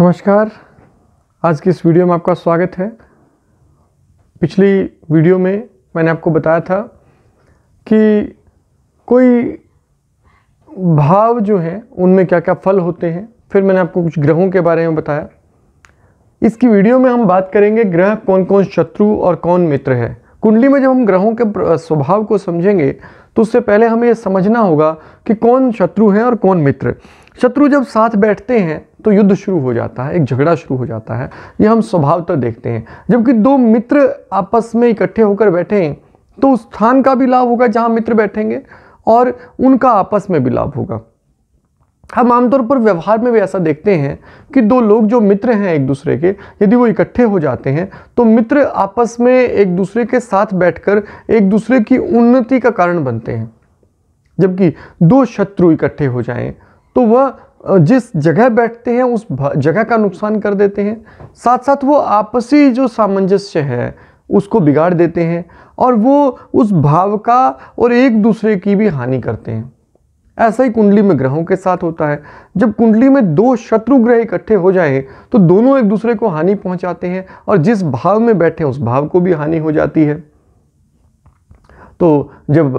नमस्कार आज की इस वीडियो में आपका स्वागत है पिछली वीडियो में मैंने आपको बताया था कि कोई भाव जो हैं उनमें क्या क्या फल होते हैं फिर मैंने आपको कुछ ग्रहों के बारे में बताया इसकी वीडियो में हम बात करेंगे ग्रह कौन कौन शत्रु और कौन मित्र है कुंडली में जब हम ग्रहों के स्वभाव को समझेंगे तो उससे पहले हमें यह समझना होगा कि कौन शत्रु हैं और कौन मित्र शत्रु जब साथ बैठते हैं तो युद्ध शुरू हो जाता है एक झगड़ा शुरू हो जाता है यह हम स्वभावतः देखते हैं जबकि दो मित्र आपस में इकट्ठे होकर बैठे तो उस स्थान का भी लाभ होगा जहाँ मित्र बैठेंगे और उनका आपस में भी लाभ होगा हम आमतौर पर व्यवहार में भी ऐसा देखते हैं कि दो लोग जो मित्र हैं एक दूसरे के यदि वो इकट्ठे हो जाते हैं तो मित्र आपस में एक दूसरे के साथ बैठकर एक दूसरे की उन्नति का कारण बनते हैं जबकि दो शत्रु इकट्ठे हो जाएं तो वह जिस जगह बैठते हैं उस जगह का नुकसान कर देते हैं साथ साथ वो आपसी जो सामंजस्य है उसको बिगाड़ देते हैं और वो उस भाव का और एक दूसरे की भी हानि करते हैं ऐसा ही कुंडली में ग्रहों के साथ होता है जब कुंडली में दो शत्रु ग्रह इकट्ठे हो जाए तो दोनों एक दूसरे को हानि पहुंचाते हैं और जिस भाव में बैठे उस भाव को भी हानि हो जाती है तो जब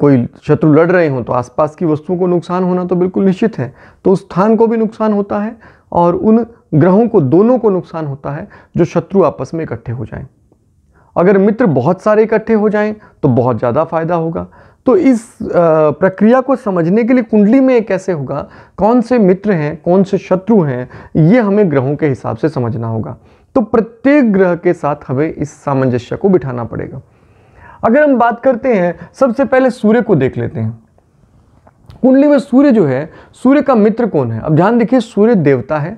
कोई शत्रु लड़ रहे हों तो आसपास की वस्तुओं को नुकसान होना तो बिल्कुल निश्चित है तो उस स्थान को भी नुकसान होता है और उन ग्रहों को दोनों को नुकसान होता है जो शत्रु आपस में इकट्ठे हो जाएं अगर मित्र बहुत सारे इकट्ठे हो जाएं तो बहुत ज़्यादा फायदा होगा तो इस प्रक्रिया को समझने के लिए कुंडली में कैसे होगा कौन से मित्र हैं कौन से शत्रु हैं ये हमें ग्रहों के हिसाब से समझना होगा तो प्रत्येक ग्रह के साथ हमें इस सामंजस्य को बिठाना पड़ेगा अगर हम बात करते हैं सबसे पहले सूर्य को देख लेते हैं कुंडली में सूर्य जो है सूर्य का मित्र कौन है अब ध्यान देखिए सूर्य देवता है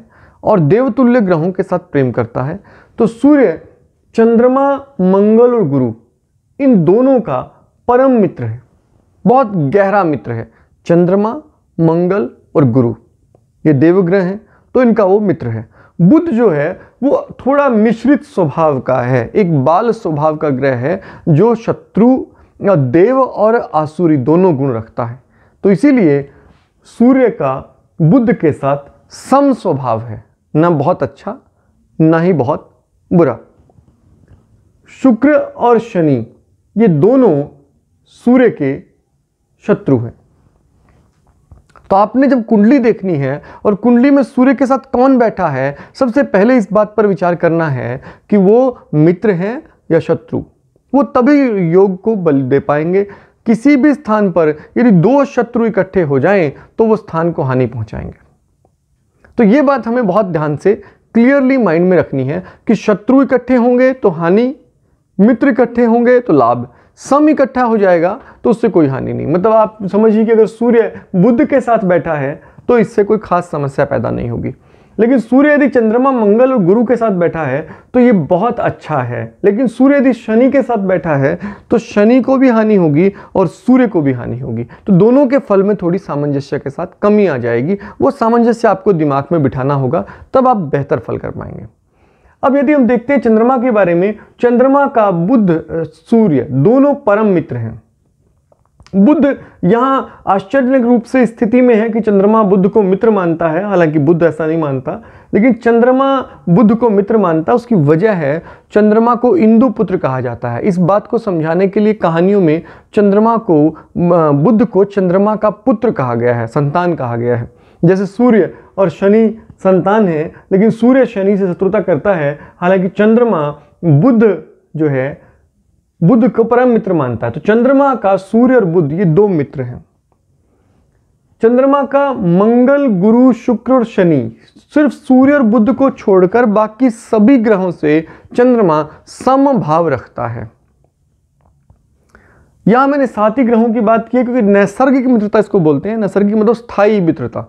और देवतुल्य ग्रहों के साथ प्रेम करता है तो सूर्य चंद्रमा मंगल और गुरु इन दोनों का परम मित्र है बहुत गहरा मित्र है चंद्रमा मंगल और गुरु ये देवग्रह हैं तो इनका वो मित्र है बुद्ध जो है वो थोड़ा मिश्रित स्वभाव का है एक बाल स्वभाव का ग्रह है जो शत्रु देव और आसुरी दोनों गुण रखता है तो इसीलिए सूर्य का बुद्ध के साथ सम स्वभाव है ना बहुत अच्छा ना ही बहुत बुरा शुक्र और शनि ये दोनों सूर्य के शत्रु है तो आपने जब कुंडली देखनी है और कुंडली में सूर्य के साथ कौन बैठा है सबसे पहले इस बात पर विचार करना है कि वो मित्र है या शत्रु वो तभी योग को बल दे पाएंगे किसी भी स्थान पर यदि दो शत्रु इकट्ठे हो जाएं तो वो स्थान को हानि पहुंचाएंगे तो ये बात हमें बहुत ध्यान से क्लियरली माइंड में रखनी है कि शत्रु इकट्ठे होंगे तो हानि मित्र इकट्ठे होंगे तो लाभ सम इकट्ठा हो जाएगा तो उससे कोई हानि नहीं मतलब आप समझिए कि अगर सूर्य बुद्ध के साथ बैठा है तो इससे कोई खास समस्या पैदा नहीं होगी लेकिन सूर्य यदि चंद्रमा मंगल और गुरु के साथ बैठा है तो ये बहुत अच्छा है लेकिन सूर्य यदि शनि के साथ बैठा है तो शनि को भी हानि होगी और सूर्य को भी हानि होगी तो दोनों के फल में थोड़ी सामंजस्य के साथ कमी आ जाएगी वो सामंजस्य आपको दिमाग में बिठाना होगा तब आप बेहतर फल कर पाएंगे अब यदि हम देखते हैं चंद्रमा के बारे में चंद्रमा का बुद्ध सूर्य दोनों परम मित्र हैं बुद्ध यहां आश्चर्यजनक रूप से स्थिति में है कि चंद्रमा बुद्ध को मित्र मानता है हालांकि बुद्ध ऐसा नहीं मानता लेकिन चंद्रमा बुद्ध को मित्र मानता उसकी वजह है चंद्रमा को इंदु पुत्र कहा जाता है इस बात को समझाने के लिए कहानियों में चंद्रमा को बुद्ध को चंद्रमा का पुत्र कहा गया है संतान कहा गया है जैसे सूर्य और शनि संतान है लेकिन सूर्य शनि से शत्रुता करता है हालांकि चंद्रमा बुद्ध जो है बुद्ध को परम मित्र मानता है तो चंद्रमा का सूर्य और बुद्ध ये दो मित्र हैं चंद्रमा का मंगल गुरु शुक्र और शनि सिर्फ सूर्य और बुद्ध को छोड़कर बाकी सभी ग्रहों से चंद्रमा समभाव रखता है यहां मैंने साथी ही ग्रहों की बात की है क्योंकि नैसर्गिक मित्रता इसको बोलते हैं नैसर्गिक मतलब स्थायी मित्रता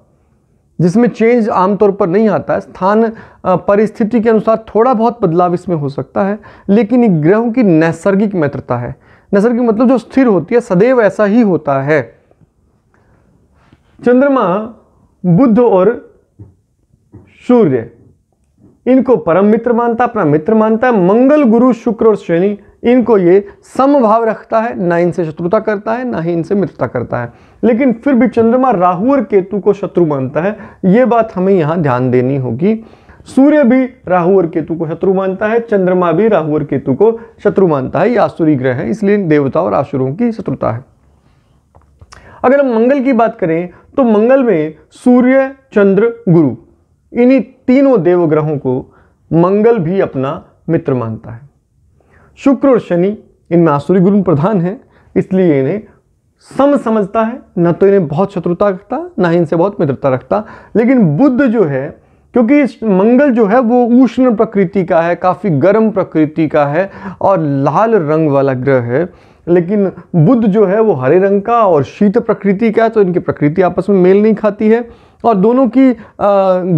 जिसमें चेंज आमतौर पर नहीं आता है स्थान परिस्थिति के अनुसार थोड़ा बहुत बदलाव इसमें हो सकता है लेकिन ग्रहों की नैसर्गिक मित्रता है नैसर्गिक मतलब जो स्थिर होती है सदैव ऐसा ही होता है चंद्रमा बुद्ध और सूर्य इनको परम मित्र मानता अपना मित्र मानता है मंगल गुरु शुक्र और शनि इनको ये समभाव रखता है ना इनसे शत्रुता करता है ना ही इनसे मित्रता करता है लेकिन फिर भी चंद्रमा राहु और केतु को शत्रु मानता है ये बात हमें यहाँ ध्यान देनी होगी सूर्य भी राहु और केतु को शत्रु मानता है चंद्रमा भी राहु और केतु को शत्रु मानता है ये आसुरी ग्रह है इसलिए देवता और आसुरों की शत्रुता है अगर हम मंगल की बात करें तो मंगल में सूर्य चंद्र गुरु इन्हीं तीनों देवग्रहों को मंगल भी अपना मित्र मानता है शुक्र और शनि इनमें आसुरी गुरु प्रधान है इसलिए इन्हें सम समझता है न तो इन्हें बहुत शत्रुता रखता ना ही इनसे बहुत मित्रता रखता लेकिन बुद्ध जो है क्योंकि मंगल जो है वो उष्ण प्रकृति का है काफ़ी गर्म प्रकृति का है और लाल रंग वाला ग्रह है लेकिन बुद्ध जो है वो हरे रंग का और शीत प्रकृति का तो इनकी प्रकृति आपस में मेल नहीं खाती है और दोनों की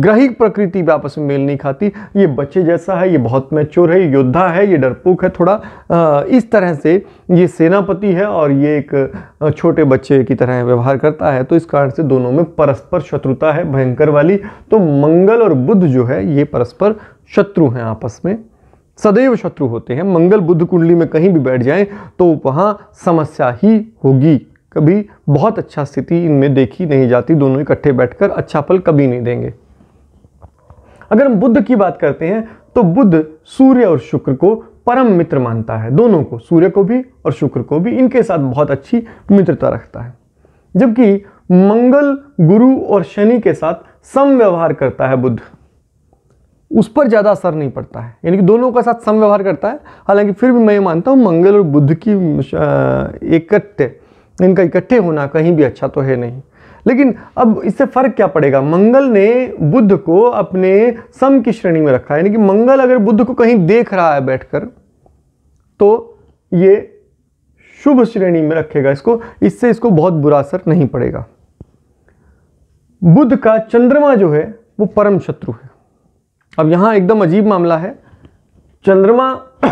ग्रहिक प्रकृति भी आपस में मेल नहीं खाती ये बच्चे जैसा है ये बहुत मैच्योर है योद्धा है ये डरपोक है थोड़ा इस तरह से ये सेनापति है और ये एक छोटे बच्चे की तरह व्यवहार करता है तो इस कारण से दोनों में परस्पर शत्रुता है भयंकर वाली तो मंगल और बुद्ध जो है ये परस्पर शत्रु हैं आपस में सदैव शत्रु होते हैं मंगल बुद्ध कुंडली में कहीं भी बैठ जाएं तो वहाँ समस्या ही होगी कभी बहुत अच्छा स्थिति इनमें देखी नहीं जाती दोनों इकट्ठे बैठकर अच्छा फल कभी नहीं देंगे अगर हम बुद्ध की बात करते हैं तो बुद्ध सूर्य और शुक्र को परम मित्र मानता है दोनों को सूर्य को भी और शुक्र को भी इनके साथ बहुत अच्छी मित्रता रखता है जबकि मंगल गुरु और शनि के साथ सम व्यवहार करता है बुद्ध उस पर ज़्यादा असर नहीं पड़ता है यानी कि दोनों का साथ सम व्यवहार करता है हालांकि फिर भी मैं मानता हूँ मंगल और बुद्ध की एकत्र इनका इकट्ठे होना कहीं भी अच्छा तो है नहीं लेकिन अब इससे फ़र्क क्या पड़ेगा मंगल ने बुद्ध को अपने सम की श्रेणी में रखा है यानी कि मंगल अगर बुद्ध को कहीं देख रहा है बैठकर तो ये शुभ श्रेणी में रखेगा इसको इससे इसको बहुत बुरा असर नहीं पड़ेगा बुद्ध का चंद्रमा जो है वो परम शत्रु है अब यहाँ एकदम अजीब मामला है चंद्रमा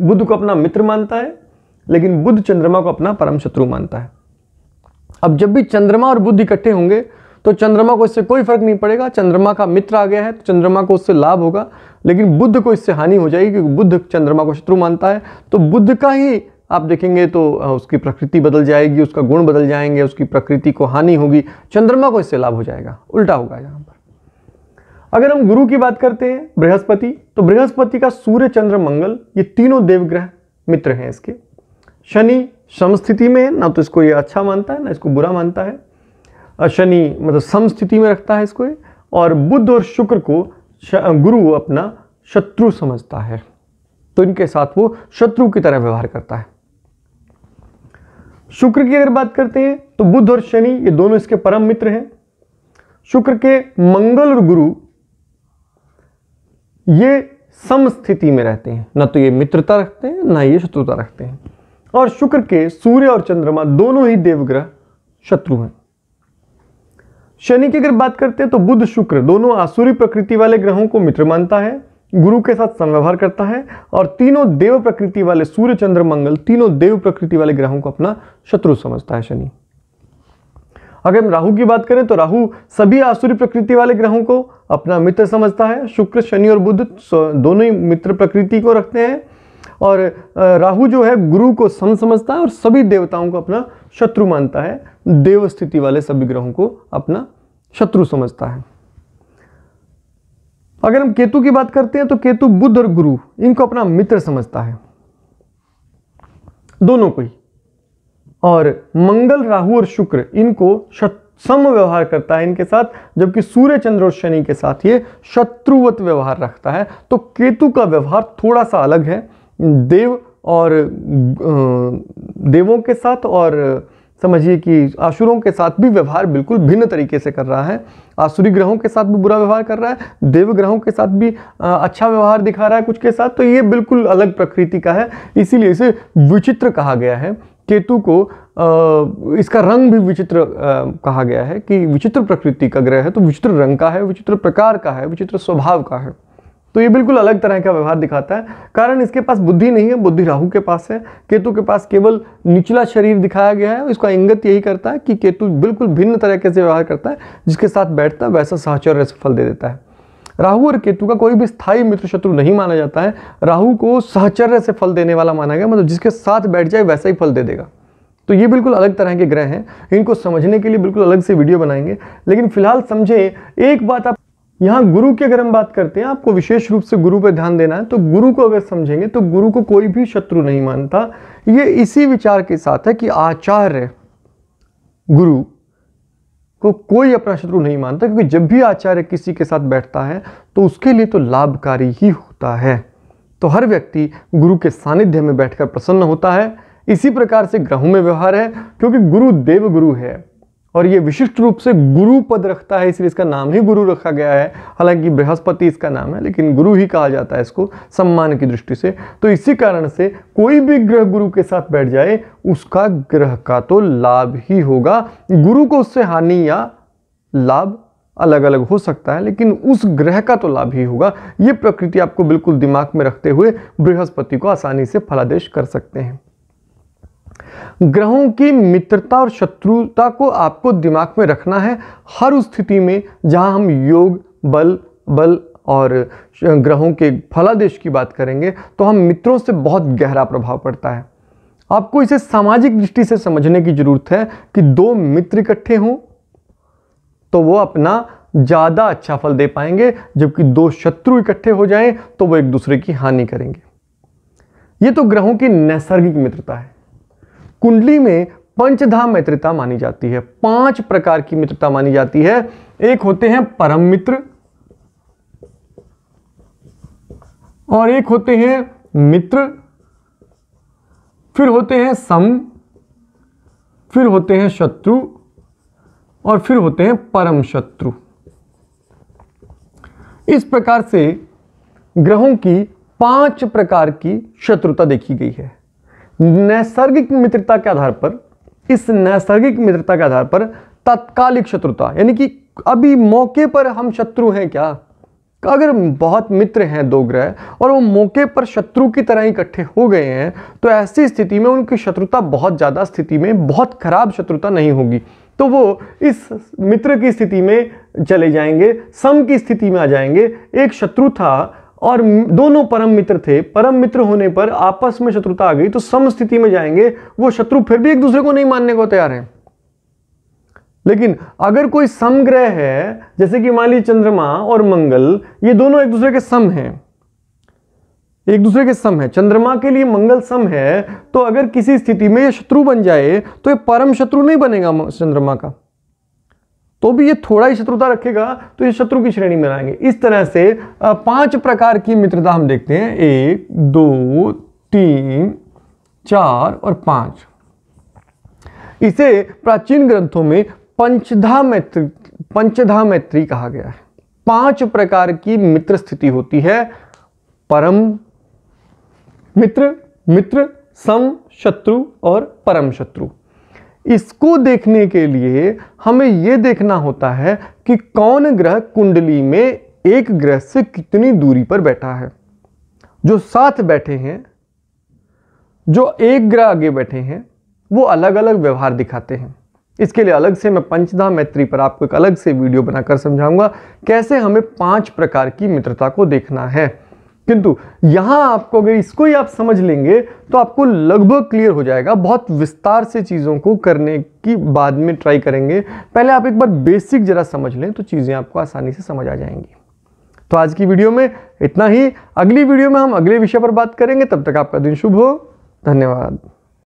बुद्ध को अपना मित्र मानता है लेकिन बुद्ध चंद्रमा को अपना परम शत्रु मानता है अब जब भी चंद्रमा और बुद्ध इकट्ठे होंगे तो चंद्रमा को इससे कोई फर्क नहीं पड़ेगा चंद्रमा का मित्र आ गया है तो चंद्रमा को उससे लाभ होगा लेकिन बुद्ध को इससे हानि हो जाएगी क्योंकि बुद्ध चंद्रमा को शत्रु मानता है तो बुद्ध का ही आप देखेंगे तो उसकी प्रकृति बदल जाएगी उसका गुण बदल जाएंगे उसकी प्रकृति को हानि होगी चंद्रमा को इससे लाभ हो जाएगा उल्टा होगा यहाँ पर अगर हम गुरु की बात करते हैं बृहस्पति तो बृहस्पति का सूर्य चंद्र मंगल ये तीनों देवग्रह मित्र हैं इसके शनि समस्थिति में है ना तो इसको ये अच्छा मानता है ना इसको बुरा मानता है शनि मतलब समस्थिति में रखता है इसको और बुद्ध और शुक्र को गुरु अपना शत्रु समझता है तो इनके साथ वो शत्रु की तरह व्यवहार करता है शुक्र की अगर बात करते हैं तो बुद्ध और शनि ये दोनों इसके परम मित्र हैं शुक्र के मंगल और गुरु ये समस्थिति में रहते हैं ना तो ये मित्रता रखते हैं ना ये शत्रुता रखते हैं और शुक्र के सूर्य और चंद्रमा दोनों ही देवग्रह शत्रु हैं शनि की अगर बात करते हैं तो बुध शुक्र दोनों आसुरी प्रकृति वाले ग्रहों को मित्र मानता है गुरु के साथ संव्यवहार करता है और तीनों देव प्रकृति वाले सूर्य चंद्र मंगल तीनों देव प्रकृति वाले ग्रहों को अपना शत्रु समझता है शनि अगर हम राहु की बात करें तो राहु सभी आसुरी प्रकृति वाले ग्रहों को अपना मित्र समझता है शुक्र शनि और बुध दोनों ही मित्र प्रकृति को रखते हैं और राहु जो है गुरु को सम समझता है और सभी देवताओं को अपना शत्रु मानता है देव स्थिति वाले सभी ग्रहों को अपना शत्रु समझता है अगर हम केतु की बात करते हैं तो केतु बुद्ध और गुरु इनको अपना मित्र समझता है दोनों को ही और मंगल राहु और शुक्र इनको सम व्यवहार करता है इनके साथ जबकि सूर्य चंद्र और शनि के साथ ये शत्रुवत व्यवहार रखता है तो केतु का व्यवहार थोड़ा सा अलग है देव और देवों के साथ और समझिए कि आसुरों के साथ भी व्यवहार बिल्कुल भिन्न तरीके से कर रहा है आसुरी ग्रहों के साथ भी बुरा व्यवहार कर रहा है देव ग्रहों के साथ भी अच्छा व्यवहार दिखा रहा है कुछ के साथ तो ये बिल्कुल अलग प्रकृति का है इसीलिए इसे विचित्र कहा गया है केतु को इसका रंग भी विचित्र कहा गया है कि विचित्र प्रकृति का ग्रह है तो विचित्र रंग का है विचित्र प्रकार का है विचित्र स्वभाव का है तो ये बिल्कुल अलग तरह का व्यवहार दिखाता है कारण इसके पास बुद्धि नहीं है बुद्धि राहु के पास है केतु के पास केवल निचला शरीर दिखाया गया है इसका इंगत यही करता है कि केतु बिल्कुल भिन्न तरीके से व्यवहार करता है जिसके साथ बैठता है वैसा साहचर्य सफल दे देता है राहु और केतु का कोई भी स्थायी मित्र शत्रु नहीं माना जाता है राहु को सहचर्य से फल देने वाला माना गया मतलब जिसके साथ बैठ जाए वैसा ही फल दे देगा तो ये बिल्कुल अलग तरह के ग्रह हैं इनको समझने के लिए बिल्कुल अलग से वीडियो बनाएंगे लेकिन फिलहाल समझें एक बात आप यहाँ गुरु की अगर हम बात करते हैं आपको विशेष रूप से गुरु पर ध्यान देना है तो गुरु को अगर समझेंगे तो गुरु को कोई भी शत्रु नहीं मानता ये इसी विचार के साथ है कि आचार्य गुरु को कोई अपना शत्रु नहीं मानता क्योंकि जब भी आचार्य किसी के साथ बैठता है तो उसके लिए तो लाभकारी ही होता है तो हर व्यक्ति गुरु के सानिध्य में बैठकर प्रसन्न होता है इसी प्रकार से ग्रहों में व्यवहार है क्योंकि गुरु देव गुरु है और ये विशिष्ट रूप से गुरु पद रखता है इसलिए इसका नाम ही गुरु रखा गया है हालांकि बृहस्पति इसका नाम है लेकिन गुरु ही कहा जाता है इसको सम्मान की दृष्टि से तो इसी कारण से कोई भी ग्रह गुरु के साथ बैठ जाए उसका ग्रह का तो लाभ ही होगा गुरु को उससे हानि या लाभ अलग अलग हो सकता है लेकिन उस ग्रह का तो लाभ ही होगा ये प्रकृति आपको बिल्कुल दिमाग में रखते हुए बृहस्पति को आसानी से फलादेश कर सकते हैं ग्रहों की मित्रता और शत्रुता को आपको दिमाग में रखना है हर उस स्थिति में जहां हम योग बल बल और ग्रहों के फलादेश की बात करेंगे तो हम मित्रों से बहुत गहरा प्रभाव पड़ता है आपको इसे सामाजिक दृष्टि से समझने की ज़रूरत है कि दो मित्र इकट्ठे हों तो वो अपना ज़्यादा अच्छा फल दे पाएंगे जबकि दो शत्रु इकट्ठे हो जाएं तो वो एक दूसरे की हानि करेंगे ये तो ग्रहों की नैसर्गिक मित्रता है कुंडली में पंचधा मित्रता मानी जाती है पांच प्रकार की मित्रता मानी जाती है एक होते हैं परम मित्र और एक होते हैं मित्र फिर होते हैं सम फिर होते हैं शत्रु और फिर होते हैं परम शत्रु इस प्रकार से ग्रहों की पांच प्रकार की शत्रुता देखी गई है नैसर्गिक मित्रता के आधार पर इस नैसर्गिक मित्रता के आधार पर तत्कालिक शत्रुता यानी कि अभी मौके पर हम शत्रु हैं क्या अगर बहुत मित्र हैं दो ग्रह और वो मौके पर शत्रु की तरह इकट्ठे हो गए हैं तो ऐसी स्थिति में उनकी शत्रुता बहुत ज़्यादा स्थिति में बहुत खराब शत्रुता नहीं होगी तो वो इस मित्र की स्थिति में चले जाएंगे सम की स्थिति में आ जाएंगे एक शत्रु था और दोनों परम मित्र थे परम मित्र होने पर आपस में शत्रुता आ गई तो सम स्थिति में जाएंगे वो शत्रु फिर भी एक दूसरे को नहीं मानने को तैयार हैं लेकिन अगर कोई समग्रह है जैसे कि मान चंद्रमा और मंगल ये दोनों एक दूसरे के सम हैं एक दूसरे के सम है चंद्रमा के लिए मंगल सम है तो अगर किसी स्थिति में ये शत्रु बन जाए तो ये परम शत्रु नहीं बनेगा चंद्रमा का तो भी ये थोड़ा ही शत्रुता रखेगा तो ये शत्रु की श्रेणी में आएंगे इस तरह से पांच प्रकार की मित्रता हम देखते हैं एक दो तीन चार और पांच इसे प्राचीन ग्रंथों में पंचधा मैत्री पंचधा मैत्री कहा गया है पांच प्रकार की मित्र स्थिति होती है परम मित्र मित्र सम शत्रु और परम शत्रु इसको देखने के लिए हमें यह देखना होता है कि कौन ग्रह कुंडली में एक ग्रह से कितनी दूरी पर बैठा है जो साथ बैठे हैं जो एक ग्रह आगे बैठे हैं वो अलग अलग व्यवहार दिखाते हैं इसके लिए अलग से मैं पंचधा मैत्री पर आपको एक अलग से वीडियो बनाकर समझाऊंगा कैसे हमें पांच प्रकार की मित्रता को देखना है किंतु यहां आपको अगर इसको ही आप समझ लेंगे तो आपको लगभग क्लियर हो जाएगा बहुत विस्तार से चीज़ों को करने की बाद में ट्राई करेंगे पहले आप एक बार बेसिक ज़रा समझ लें तो चीज़ें आपको आसानी से समझ आ जाएंगी तो आज की वीडियो में इतना ही अगली वीडियो में हम अगले विषय पर बात करेंगे तब तक आपका दिन शुभ हो धन्यवाद